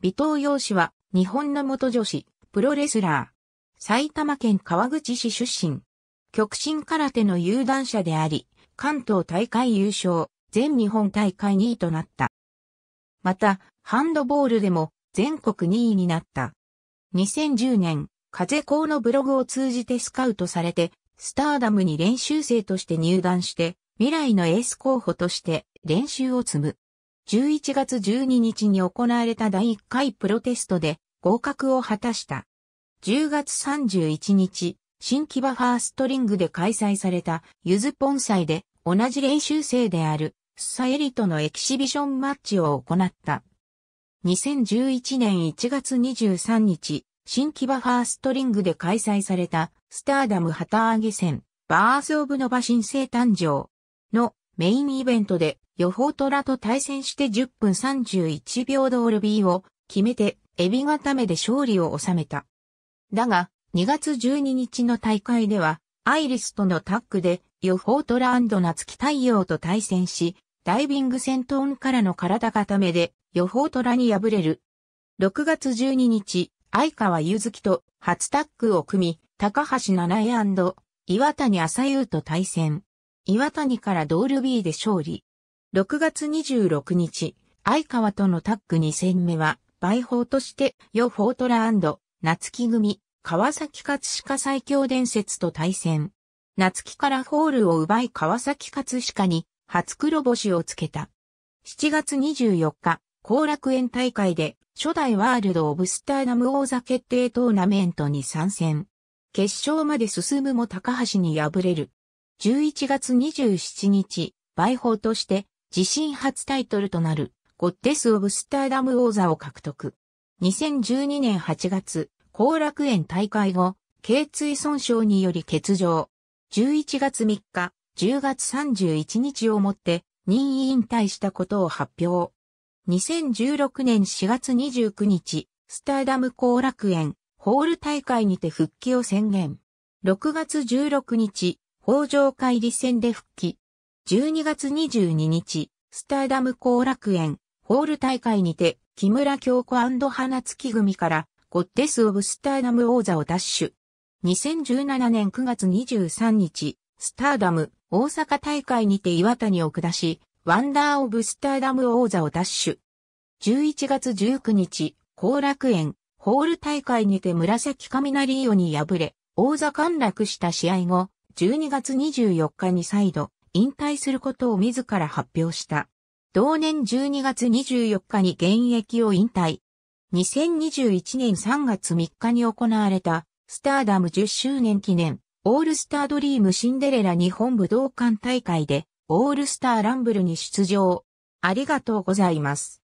尾藤洋氏は、日本の元女子、プロレスラー。埼玉県川口市出身。極真空手の有段者であり、関東大会優勝、全日本大会2位となった。また、ハンドボールでも全国2位になった。2010年、風高のブログを通じてスカウトされて、スターダムに練習生として入団して、未来のエース候補として練習を積む。11月12日に行われた第1回プロテストで合格を果たした。10月31日、新木場ファーストリングで開催されたゆずポン祭で同じ練習生であるスサエリとのエキシビションマッチを行った。2011年1月23日、新木場ファーストリングで開催されたスターダム旗揚げ戦バースオブノバ新生誕生のメインイベントで、予報虎と対戦して10分31秒ドール B を決めて、エビ固めで勝利を収めた。だが、2月12日の大会では、アイリスとのタッグで、予報虎夏木太陽と対戦し、ダイビング戦闘からの体固めで、予報虎に敗れる。6月12日、相川祐月と初タッグを組み、高橋七重岩谷朝優と対戦。岩谷からドールビーで勝利。6月26日、相川とのタッグ2戦目は、売法として、ヨ・フォートラ夏木組、川崎葛飾最強伝説と対戦。夏木からホールを奪い川崎葛飾に初黒星をつけた。7月24日、後楽園大会で初代ワールド・オブ・スターダム王座決定トーナメントに参戦。決勝まで進むも高橋に敗れる。11月27日、売法として自身初タイトルとなるゴッデス・オブスターダム王座を獲得。2012年8月、後楽園大会後、頸椎損傷により欠場。11月3日、10月31日をもって任意引退したことを発表。2016年4月29日、スターダム後楽園ホール大会にて復帰を宣言。6月16日、王城会理戦で復帰。12月22日、スターダム後楽園、ホール大会にて、木村京子花月組から、ゴッデス・オブ・スターダム王座を奪取。2017年9月23日、スターダム、大阪大会にて岩谷を下し、ワンダー・オブ・スターダム王座を奪取。11月19日、後楽園、ホール大会にて紫雷イオに敗れ、王座陥落した試合後、12月24日に再度引退することを自ら発表した。同年12月24日に現役を引退。2021年3月3日に行われたスターダム10周年記念オールスタードリームシンデレラ日本武道館大会でオールスターランブルに出場。ありがとうございます。